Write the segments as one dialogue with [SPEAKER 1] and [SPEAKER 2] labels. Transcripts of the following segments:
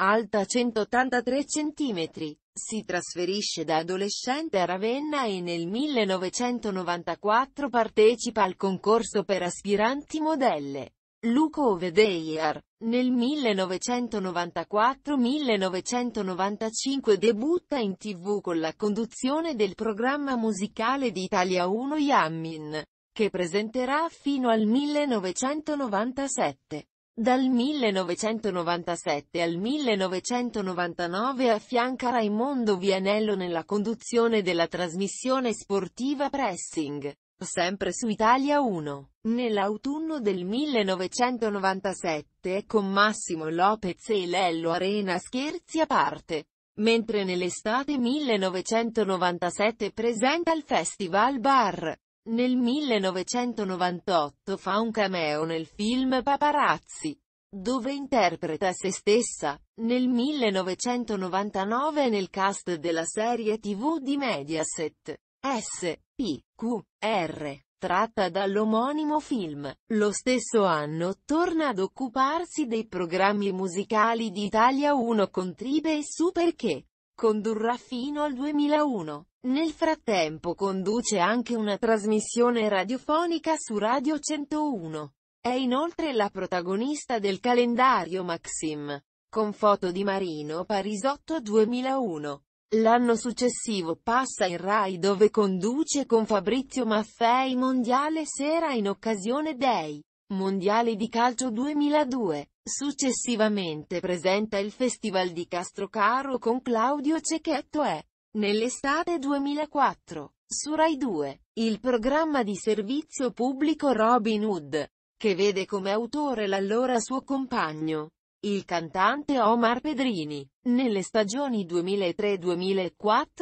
[SPEAKER 1] alta 183 cm. Si trasferisce da adolescente a Ravenna e nel 1994 partecipa al concorso per aspiranti modelle. Luco Ovedeier. Nel 1994-1995 debutta in tv con la conduzione del programma musicale di Italia 1 Yammin, che presenterà fino al 1997. Dal 1997 al 1999 affianca Raimondo Vianello nella conduzione della trasmissione sportiva Pressing, sempre su Italia 1. Nell'autunno del 1997 è con Massimo Lopez e Lello Arena Scherzi a parte, mentre nell'estate 1997 presenta il Festival Bar, nel 1998 fa un cameo nel film Paparazzi, dove interpreta se stessa. Nel 1999 nel cast della serie tv di Mediaset, S. P. Q. R tratta dall'omonimo film. Lo stesso anno torna ad occuparsi dei programmi musicali di Italia 1 con Tribe e Super che, Condurrà fino al 2001. Nel frattempo conduce anche una trasmissione radiofonica su Radio 101. È inoltre la protagonista del calendario Maxim, con foto di Marino Parisotto 2001. L'anno successivo passa in Rai dove conduce con Fabrizio Maffei Mondiale Sera in occasione dei Mondiale di calcio 2002. Successivamente presenta il Festival di Castrocaro con Claudio Cecchetto e, nell'estate 2004, su Rai 2, il programma di servizio pubblico Robin Hood, che vede come autore l'allora suo compagno, il cantante Omar Pedrini. Nelle stagioni 2003-2004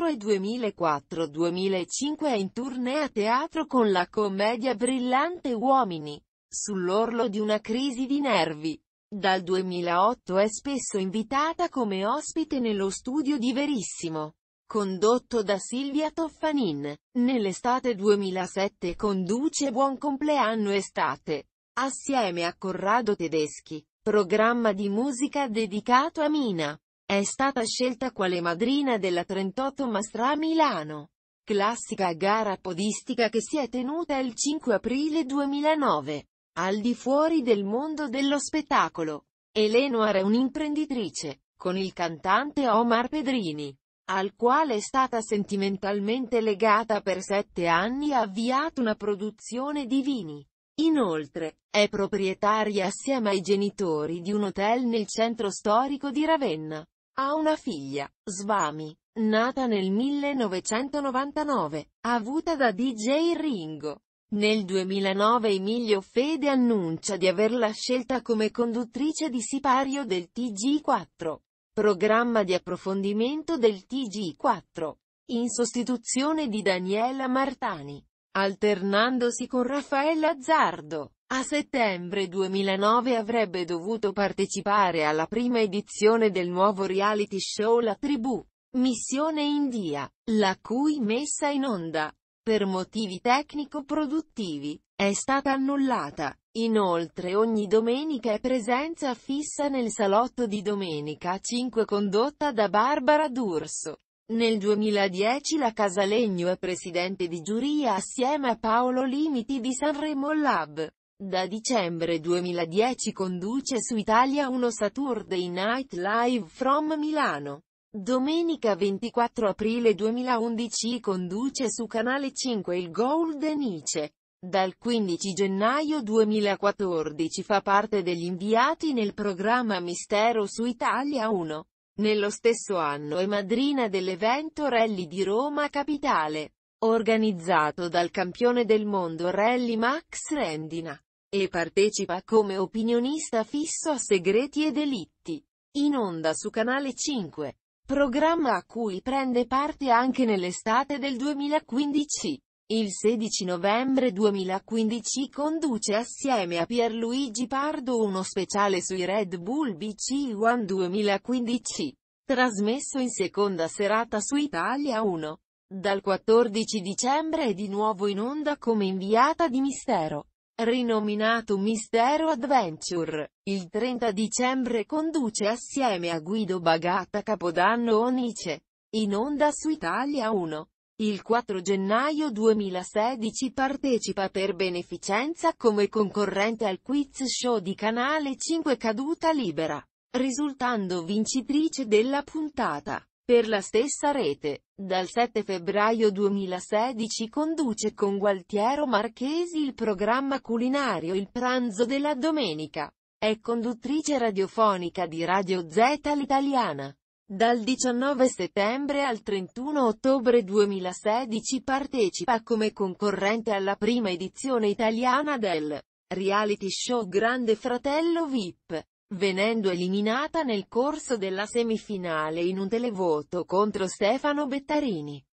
[SPEAKER 1] e 2004-2005 è in tournée a teatro con la commedia brillante Uomini sull'orlo di una crisi di nervi. Dal 2008 è spesso invitata come ospite nello studio di Verissimo, condotto da Silvia Toffanin. Nell'estate 2007 conduce Buon compleanno estate, assieme a Corrado Tedeschi, programma di musica dedicato a Mina. È stata scelta quale madrina della 38 Mastra Milano, classica gara podistica che si è tenuta il 5 aprile 2009. Al di fuori del mondo dello spettacolo. Eleanor è un'imprenditrice, con il cantante Omar Pedrini, al quale è stata sentimentalmente legata per sette anni e ha avviato una produzione di vini. Inoltre, è proprietaria assieme ai genitori di un hotel nel centro storico di Ravenna. Ha una figlia, Svami, nata nel 1999, avuta da DJ Ringo. Nel 2009 Emilio Fede annuncia di averla scelta come conduttrice di Sipario del TG4, programma di approfondimento del TG4, in sostituzione di Daniela Martani, alternandosi con Raffaella Azzardo. A settembre 2009 avrebbe dovuto partecipare alla prima edizione del nuovo reality show La Tribù, Missione India, la cui messa in onda per motivi tecnico-produttivi, è stata annullata. Inoltre ogni domenica è presenza fissa nel salotto di Domenica 5 condotta da Barbara D'Urso. Nel 2010 la Casalegno è presidente di giuria assieme a Paolo Limiti di Sanremo Lab. Da dicembre 2010 conduce su Italia 1 Saturday Night Live from Milano. Domenica 24 aprile 2011 conduce su Canale 5 il Golden Ice. Dal 15 gennaio 2014 fa parte degli inviati nel programma Mistero su Italia 1. Nello stesso anno è madrina dell'evento Rally di Roma Capitale, organizzato dal campione del mondo Rally Max Rendina, e partecipa come opinionista fisso a Segreti e Delitti, in onda su Canale 5 programma a cui prende parte anche nell'estate del 2015. Il 16 novembre 2015 conduce assieme a Pierluigi Pardo uno speciale sui Red Bull BC One 2015, trasmesso in seconda serata su Italia 1. Dal 14 dicembre è di nuovo in onda come inviata di mistero. Rinominato Mistero Adventure, il 30 dicembre conduce assieme a Guido Bagatta Capodanno Onice, in onda su Italia 1. Il 4 gennaio 2016 partecipa per beneficenza come concorrente al quiz show di Canale 5 Caduta Libera, risultando vincitrice della puntata. Per la stessa rete, dal 7 febbraio 2016 conduce con Gualtiero Marchesi il programma culinario Il pranzo della domenica. È conduttrice radiofonica di Radio Z l'italiana. Dal 19 settembre al 31 ottobre 2016 partecipa come concorrente alla prima edizione italiana del reality show Grande Fratello VIP venendo eliminata nel corso della semifinale in un televoto contro Stefano Bettarini.